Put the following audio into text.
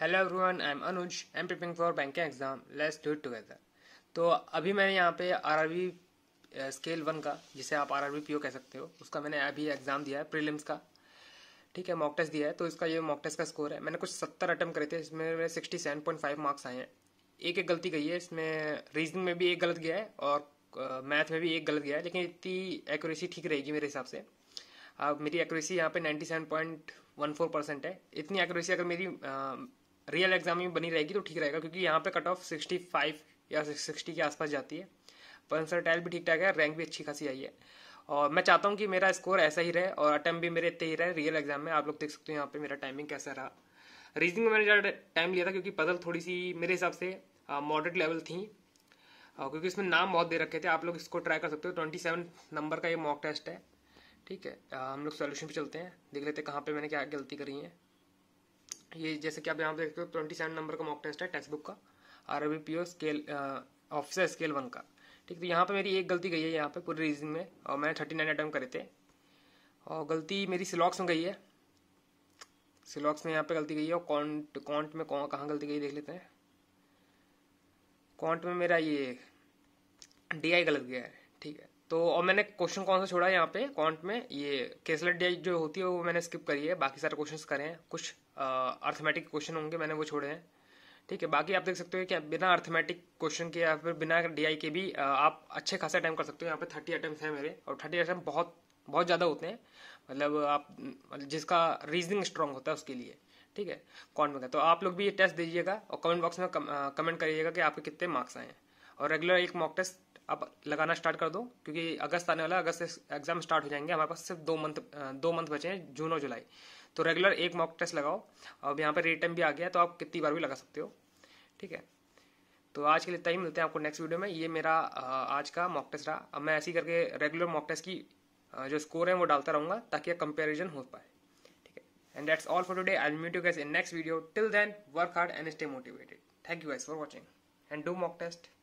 hello everyone I am Anuj I am preparing for banking exam let's do it together तो अभी मैंने यहाँ पे R R B scale one का जिसे आप आर आर पी ओ कह सकते हो उसका मैंने अभी एग्जाम दिया है प्रीलिम्स का ठीक है मॉक टेस्ट दिया है तो इसका ये मॉक टेस्ट का स्कोर है मैंने कुछ सत्तर अटैम्प्ट करे थे इसमें मेरे sixty seven point five marks आए हैं एक एक गलती गई है इसमें रीजनिंग में भी एक गलत गया है और मैथ में भी एक गलत गया है लेकिन इतनी एक्यूरेसी ठीक रहेगी मेरे हिसाब से अब मेरी एक्यूरेसी यहाँ पे ninety seven point one four percent है इतनी एक्यूरेसी अगर मेरी रियल एग्जाम में बनी रहेगी तो ठीक रहेगा क्योंकि यहाँ पे कट ऑफ सिक्सटी फाइव या सिक्सटी के आसपास जाती है पंसर भी ठीक ठाक है रैंक भी अच्छी खासी आई है और मैं चाहता हूँ कि मेरा स्कोर ऐसा ही रहे और अटैम्प भी मेरे इतने ही रहे रियल एग्जाम में आप लोग देख सकते हो यहाँ पे मेरा टाइमिंग कैसा रहा रीजनिंग में मैंने ज़्यादा टाइम लिया था क्योंकि पजल थोड़ी सी मेरे हिसाब से मॉडरेट लेवल थी क्योंकि इसमें नाम बहुत दे रखे थे आप लोग इसको ट्राई कर सकते हो ट्वेंटी सेवन नंबर का ये मॉक टेस्ट है ठीक है हम लोग सोल्यूशन पे चलते हैं देख लेते हैं कहाँ पे मैंने क्या गलती करी है ये जैसे कि आप यहाँ पे देखते हो ट्वेंटी सेवन नंबर का मॉक टेस्ट है टेक्स्ट बुक का R B P O scale officer scale one का ठीक तो यहाँ पे मेरी एक गलती गई है यहाँ पे पूरे रीजन में और मैंने थर्टी नाइन अटैम्प करे थे और गलती मेरी सिलॉक्स में गई है सिलॉक्स में यहाँ पे गलती गई है और कॉन्ट कॉन्ट में कहाँ गलती गई देख लेते हैं कॉन्ट में मेरा ये डी आई गलत गया है ठीक है तो और मैंने क्वेश्चन कौन सा छोड़ा है यहाँ पे कॉन्ट में ये केसलेट डे जो होती है वो मैंने स्किप करी है बाकी सारे क्वेश्चन करें हैं कुछ अर्थमेटिक क्वेश्चन होंगे मैंने वो छोड़े हैं ठीक है बाकी आप देख सकते हो कि बिना अर्थमेटिक क्वेश्चन के या फिर बिना डी के भी आप अच्छे खासा अटैम्प कर सकते हो यहाँ पे थर्टी अटैम्प्ट हैं मेरे और थर्टी अटैम्प्ट बहुत बहुत ज़्यादा होते हैं मतलब आप मतलब जिसका रीजनिंग स्ट्रांग होता है उसके लिए ठीक है कॉन्ट में तो आप लोग भी ये टेस्ट दीजिएगा और कमेंट बॉक्स में कमेंट करिएगा कि आपके कितने मार्क्स आए हैं और रेगुलर एक मॉक टेस्ट आप लगाना स्टार्ट कर दो क्योंकि अगस्त आने वाला अगस्त से एग्जाम स्टार्ट हो जाएंगे हमारे पास सिर्फ दो मंथ दो मंथ बचे हैं जून और जुलाई तो रेगुलर एक मॉक टेस्ट लगाओ अब यहाँ पर रिटर्न भी आ गया तो आप कितनी बार भी लगा सकते हो ठीक है तो आज के लिए इतना ही मिलते हैं आपको नेक्स्ट वीडियो में ये मेरा आज का मॉक टेस्ट रहा अब मैं ऐसे ही करके रेगुलर मॉक टेस्ट की जो स्कोर है वो डालता रहूँगा ताकि कंपेरिजन हो पाए ठीक है and that's all for today I meet you guys in next video till then work hard and stay motivated thank you guys for watching and do mock test